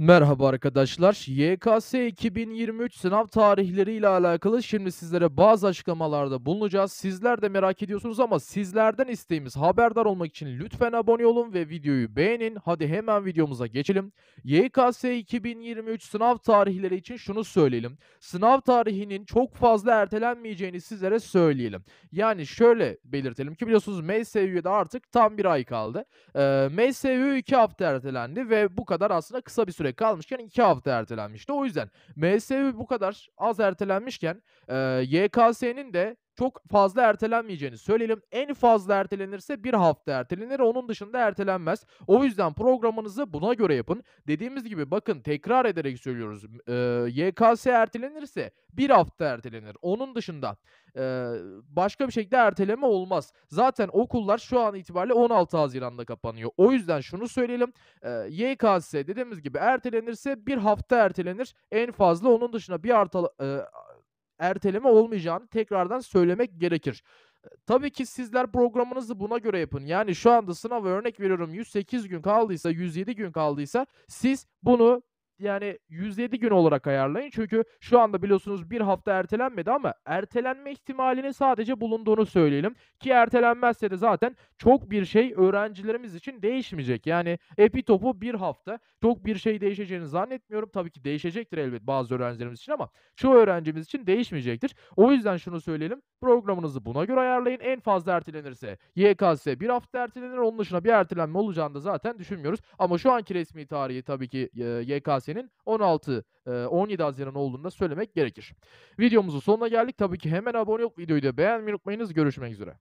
Merhaba arkadaşlar. YKS 2023 sınav tarihleri ile alakalı şimdi sizlere bazı açıklamalarda bulunacağız. Sizler de merak ediyorsunuz ama sizlerden isteğimiz haberdar olmak için lütfen abone olun ve videoyu beğenin. Hadi hemen videomuza geçelim. YKS 2023 sınav tarihleri için şunu söyleyelim. Sınav tarihinin çok fazla ertelenmeyeceğini sizlere söyleyelim. Yani şöyle belirtelim ki biliyorsunuz MSV'de artık tam bir ay kaldı. Ee, MSV 2 hafta ertelendi ve bu kadar aslında kısa bir süre süre kalmışken 2 hafta ertelenmişti. O yüzden MSV bu kadar az ertelenmişken e, YKS'nin de çok fazla ertelenmeyeceğini söyleyelim. En fazla ertelenirse bir hafta ertelenir. Onun dışında ertelenmez. O yüzden programınızı buna göre yapın. Dediğimiz gibi bakın tekrar ederek söylüyoruz. Ee, YKS ertelenirse bir hafta ertelenir. Onun dışında e, başka bir şekilde erteleme olmaz. Zaten okullar şu an itibariyle 16 Haziran'da kapanıyor. O yüzden şunu söyleyelim. E, ee, YKS dediğimiz gibi ertelenirse bir hafta ertelenir. En fazla onun dışında bir arta, e, erteleme olmayacağını tekrardan söylemek gerekir. Tabii ki sizler programınızı buna göre yapın. Yani şu anda sınava örnek veriyorum 108 gün kaldıysa 107 gün kaldıysa siz bunu yani 107 gün olarak ayarlayın. Çünkü şu anda biliyorsunuz bir hafta ertelenmedi ama ertelenme ihtimalinin sadece bulunduğunu söyleyelim. Ki ertelenmezse de zaten çok bir şey öğrencilerimiz için değişmeyecek. Yani epitopu bir hafta çok bir şey değişeceğini zannetmiyorum. Tabii ki değişecektir elbet bazı öğrencilerimiz için ama çoğu öğrencimiz için değişmeyecektir. O yüzden şunu söyleyelim. Programınızı buna göre ayarlayın. En fazla ertelenirse YKS bir hafta ertelenir. Onun dışında bir ertelenme olacağını da zaten düşünmüyoruz. Ama şu anki resmi tarihi tabii ki YKS senin 16 17 Haziran olduğunu da söylemek gerekir. Videomuzun sonuna geldik. Tabii ki hemen abone olup videoyu da beğenmeyi unutmayınız. Görüşmek üzere.